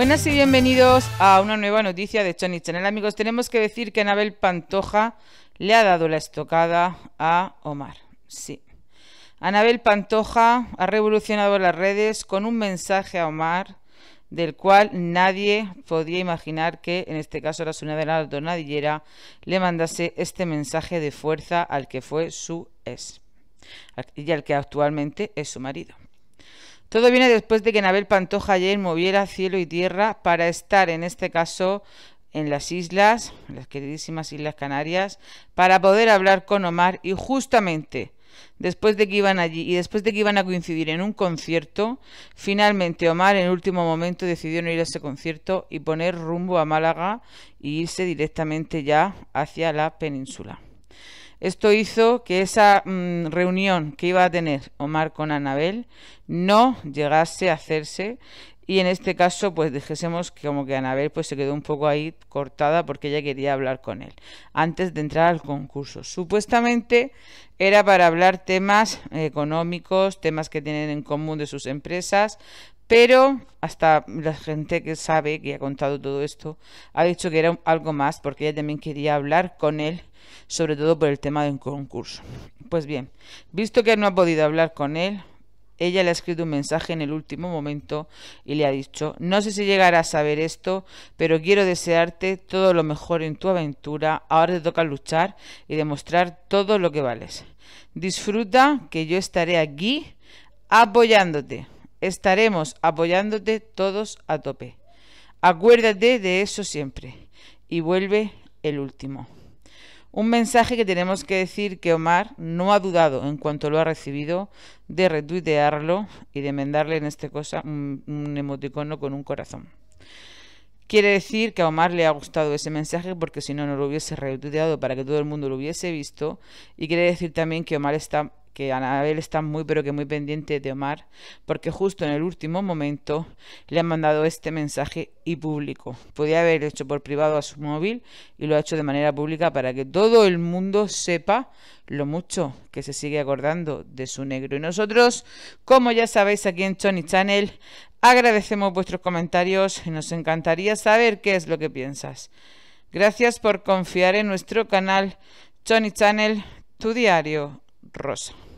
Buenas y bienvenidos a una nueva noticia de Chani Channel. Amigos, tenemos que decir que Anabel Pantoja le ha dado la estocada a Omar. Sí. Anabel Pantoja ha revolucionado las redes con un mensaje a Omar del cual nadie podía imaginar que, en este caso, la la Donadillera le mandase este mensaje de fuerza al que fue su ex y al que actualmente es su marido. Todo viene después de que Nabel Pantoja ayer moviera cielo y tierra para estar, en este caso, en las islas, en las queridísimas Islas Canarias, para poder hablar con Omar y justamente después de que iban allí y después de que iban a coincidir en un concierto, finalmente Omar en el último momento decidió no ir a ese concierto y poner rumbo a Málaga e irse directamente ya hacia la península. Esto hizo que esa mm, reunión que iba a tener Omar con Anabel no llegase a hacerse y en este caso pues dijésemos que como que Anabel pues se quedó un poco ahí cortada porque ella quería hablar con él antes de entrar al concurso supuestamente era para hablar temas económicos temas que tienen en común de sus empresas pero hasta la gente que sabe que ha contado todo esto ha dicho que era algo más porque ella también quería hablar con él sobre todo por el tema del concurso pues bien visto que no ha podido hablar con él ella le ha escrito un mensaje en el último momento y le ha dicho, no sé si llegarás a saber esto, pero quiero desearte todo lo mejor en tu aventura. Ahora te toca luchar y demostrar todo lo que vales. Disfruta que yo estaré aquí apoyándote. Estaremos apoyándote todos a tope. Acuérdate de eso siempre. Y vuelve el último. Un mensaje que tenemos que decir que Omar no ha dudado en cuanto lo ha recibido de retuitearlo y de mandarle en este cosa un, un, emoticono con un corazón. Quiere decir que a Omar le ha gustado ese mensaje porque si no, no lo hubiese retuiteado para que todo el mundo lo hubiese visto. Y quiere decir también que Omar está que Anabel está muy pero que muy pendiente de Omar, porque justo en el último momento le han mandado este mensaje y público. Podía haber hecho por privado a su móvil y lo ha hecho de manera pública para que todo el mundo sepa lo mucho que se sigue acordando de su negro. Y nosotros, como ya sabéis aquí en Tony Channel, agradecemos vuestros comentarios y nos encantaría saber qué es lo que piensas. Gracias por confiar en nuestro canal Johnny Channel, tu diario rosa.